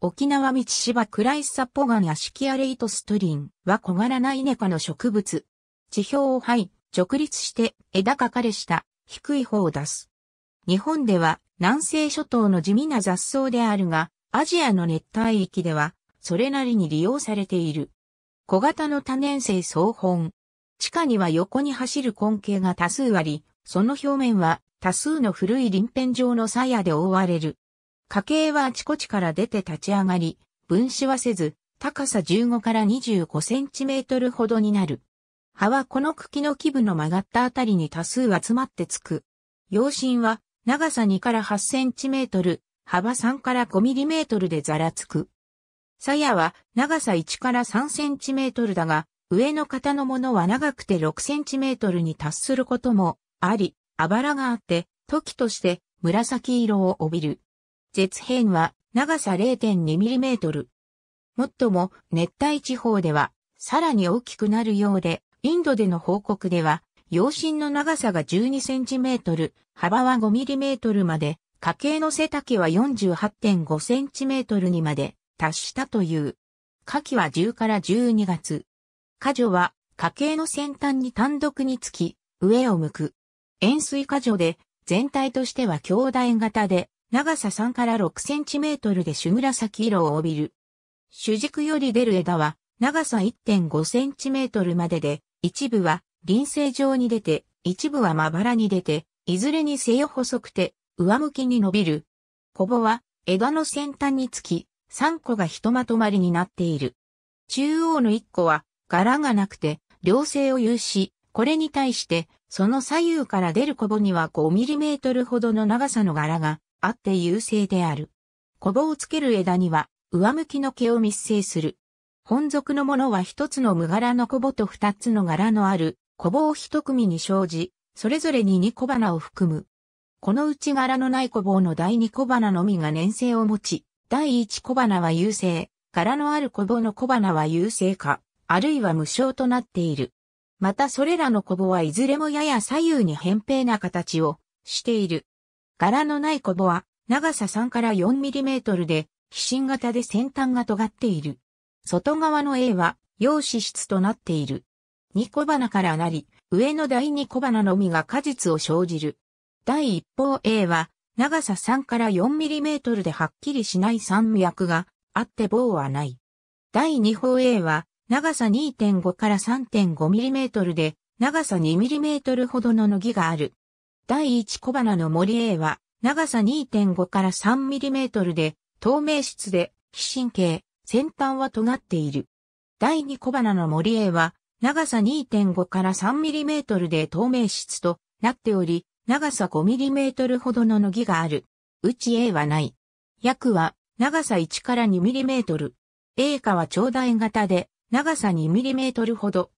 沖縄道芝クライサポガンアシキアレイトストリンは小柄なイネ科の植物。地表を這い、直立して枝かかれした低い方を出す。日本では南西諸島の地味な雑草であるが、アジアの熱帯域ではそれなりに利用されている。小型の多年生草本。地下には横に走る根茎が多数あり、その表面は多数の古い鱗片状の鞘で覆われる。家系はあちこちから出て立ち上がり、分子はせず、高さ15から25センチメートルほどになる。葉はこの茎の基部の曲がったあたりに多数集まってつく。葉芯は長さ2から8センチメートル、幅3から5ミリメートルでざらつく。鞘は長さ1から3センチメートルだが、上の型のものは長くて6センチメートルに達することもあり、あばらがあって、時として紫色を帯びる。絶片は長さ 0.2mm。もっとも熱帯地方ではさらに大きくなるようで、インドでの報告では、養針の長さが 12cm、幅は 5mm まで、家計の背丈は 48.5cm にまで達したという。夏季は10から12月。果樹は家計の先端に単独につき、上を向く。円錐果樹で、全体としては強大型で、長さ3から6センチメートルで朱紫色を帯びる。主軸より出る枝は長さ1.5センチメートルまでで、一部は輪生状に出て、一部はまばらに出て、いずれにせよ細くて、上向きに伸びる。コボは枝の先端につき、3個がひとまとまりになっている。中央の1個は柄がなくて、両性を有し、これに対して、その左右から出るコボには5トルほどの長さの柄があって優勢である。コボをつける枝には、上向きの毛を密生する。本属のものは一つの無柄のコボと二つの柄のある、コボを一組に生じ、それぞれに二小花を含む。このうち柄のない小棒の第二小花のみが粘性を持ち、第一小花は優勢、柄のある小棒の小花は優勢か、あるいは無償となっている。またそれらの小棒はいずれもやや左右に扁平な形をしている。柄のないコボは、長さ3から4トルで、飛信型で先端が尖っている。外側の A は、陽子質となっている。2小花からなり、上の第2小花のみが果実を生じる。第一方 A は、長さ3から4トルではっきりしない三脈があって棒はない。第二方 A は、長さ2.5から3 5トルで、長さ2トルほどののぎがある。第1小花の森 A は、長さ2.5から3ミリメートルで、透明質で、非神経、先端は尖っている。第2小花の森 A は、長さ2.5から3ミリメートルで透明質となっており、長さ5ミリメートルほどの乃木がある。うち A はない。約は、長さ1から2ミリメートル。A 花は長大型で、長さ2ミリメートルほど。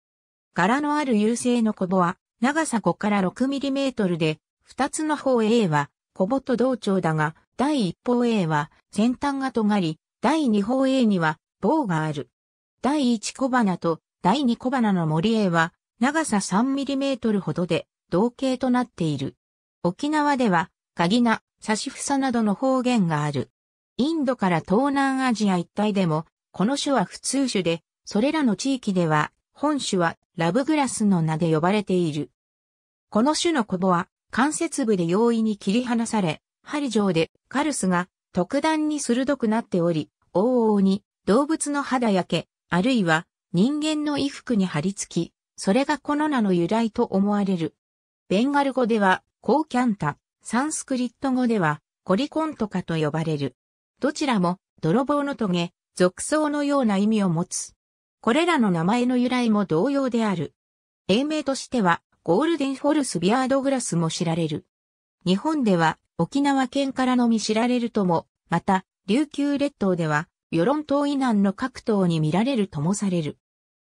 柄のある優勢の小ボは、長さ5から 6mm で、二つの方 A は小ボと同調だが、第一方 A は先端が尖り、第二方 A には棒がある。第一小花と第二小花の森 A は長さ 3mm ほどで同型となっている。沖縄では、カギナ、サシフサなどの方言がある。インドから東南アジア一帯でも、この種は普通種で、それらの地域では、本種はラブグラスの名で呼ばれている。この種のコボは、関節部で容易に切り離され、針状でカルスが特段に鋭くなっており、往々に動物の肌焼け、あるいは人間の衣服に貼り付き、それがこの名の由来と思われる。ベンガル語では、コーキャンタ、サンスクリット語では、コリコントカと呼ばれる。どちらも、泥棒のトゲ、属相のような意味を持つ。これらの名前の由来も同様である。英名としては、ゴールデンフォルスビアードグラスも知られる。日本では、沖縄県からのみ知られるとも、また、琉球列島では、与論島以南の各島に見られるともされる。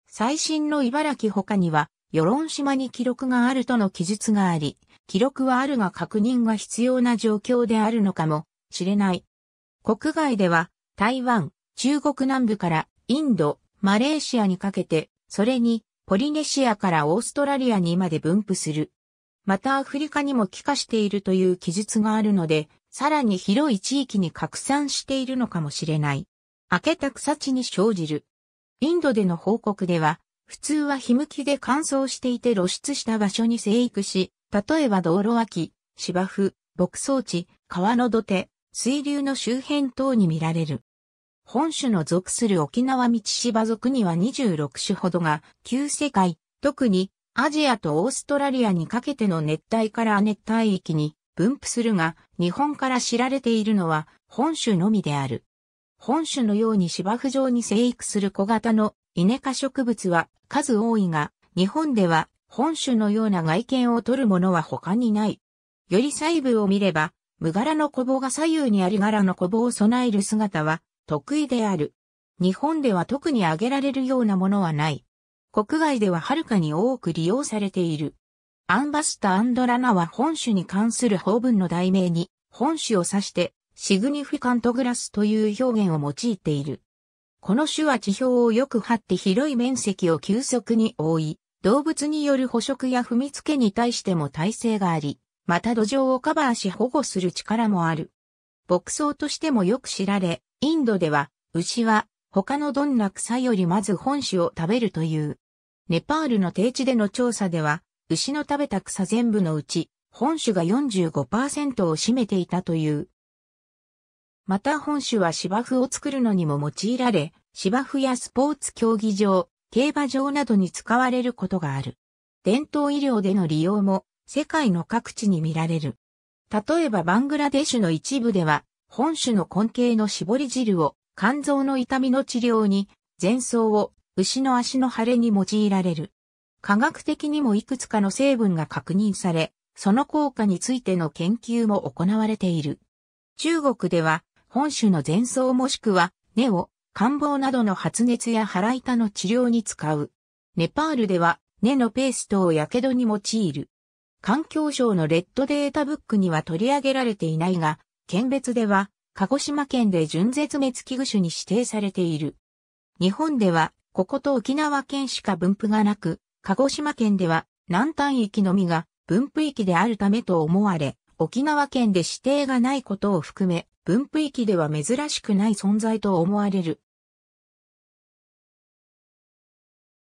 最新の茨城他には、与論島に記録があるとの記述があり、記録はあるが確認が必要な状況であるのかもしれない。国外では、台湾、中国南部からインド、マレーシアにかけて、それに、ポリネシアからオーストラリアにまで分布する。またアフリカにも帰化しているという記述があるので、さらに広い地域に拡散しているのかもしれない。開けた草地に生じる。インドでの報告では、普通は日向きで乾燥していて露出した場所に生育し、例えば道路脇、芝生、牧草地、川の土手、水流の周辺等に見られる。本種の属する沖縄道芝属には26種ほどが、旧世界、特にアジアとオーストラリアにかけての熱帯から亜熱帯域に分布するが、日本から知られているのは本種のみである。本種のように芝生状に生育する小型のイネ科植物は数多いが、日本では本種のような外見を取るものは他にない。より細部を見れば、無柄の小棒が左右にあり柄の小棒を備える姿は、得意である。日本では特に挙げられるようなものはない。国外でははるかに多く利用されている。アンバスタ・アンドラナは本種に関する法文の題名に、本種を指して、シグニフィカントグラスという表現を用いている。この種は地表をよく張って広い面積を急速に覆い、動物による捕食や踏みつけに対しても耐性があり、また土壌をカバーし保護する力もある。牧草としてもよく知られ、インドでは、牛は、他のどんな草よりまず本種を食べるという。ネパールの低地での調査では、牛の食べた草全部のうち、本種が45%を占めていたという。また本種は芝生を作るのにも用いられ、芝生やスポーツ競技場、競馬場などに使われることがある。伝統医療での利用も世界の各地に見られる。例えばバングラデシュの一部では本種の根茎の絞り汁を肝臓の痛みの治療に、前奏を牛の足の腫れに用いられる。科学的にもいくつかの成分が確認され、その効果についての研究も行われている。中国では、本種の前奏もしくは、根を、感冒などの発熱や腹痛の治療に使う。ネパールでは、根のペーストを火傷に用いる。環境省のレッドデータブックには取り上げられていないが、県別では、鹿児島県で純絶滅危惧種に指定されている。日本では、ここと沖縄県しか分布がなく、鹿児島県では南端域のみが分布域であるためと思われ、沖縄県で指定がないことを含め、分布域では珍しくない存在と思われる。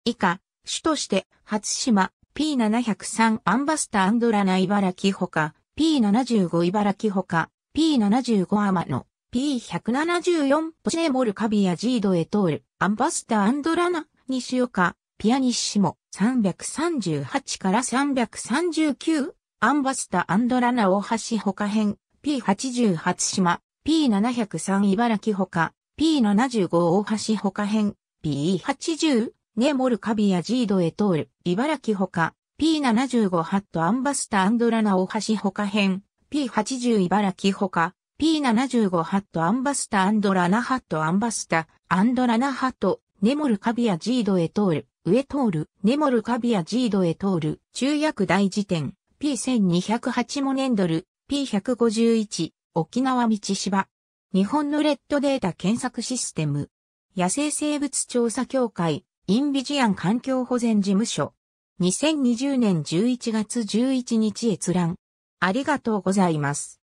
以下、主として、初島 P703 アンバスタアンドラナ茨城ほか、P75 茨城ほか、P75 アマノ、P174 ポシネモルカビアジードエトール、アンバスタアンドラナ、西岡、ピアニッシモ、338から339、アンバスタアンドラナ大橋他編、P88 島、P703 茨城他、P75 大橋他編、P80、ネモルカビアジードエトール、茨城他、P75 ハットアンバスタアンドラナ大橋他編、P80 茨城ほか、P75 ハットアンバスタラナハットアンバスタラナハット、ネモルカビアジードエトール、上通る、ネモルカビアジードエトール、中薬大辞典、P1208 モネンドル、P151、沖縄道芝。日本のレッドデータ検索システム。野生生物調査協会、インビジアン環境保全事務所。2020年11月11日閲覧。ありがとうございます。